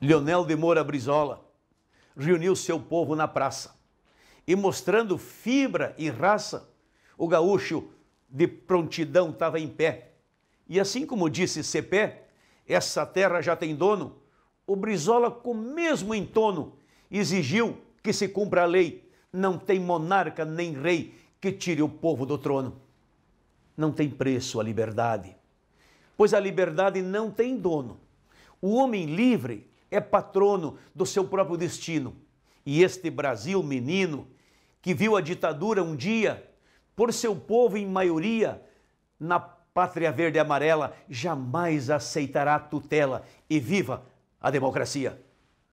Leonel de Moura Brizola, reuniu seu povo na praça e mostrando fibra e raça, o gaúcho de prontidão estava em pé. E assim como disse Cepé, essa terra já tem dono, o Brizola, com o mesmo entono, exigiu que se cumpra a lei. Não tem monarca nem rei que tire o povo do trono. Não tem preço a liberdade, pois a liberdade não tem dono. O homem livre é patrono do seu próprio destino. E este Brasil menino, que viu a ditadura um dia, por seu povo em maioria, na pátria verde e amarela, jamais aceitará tutela. E viva a democracia!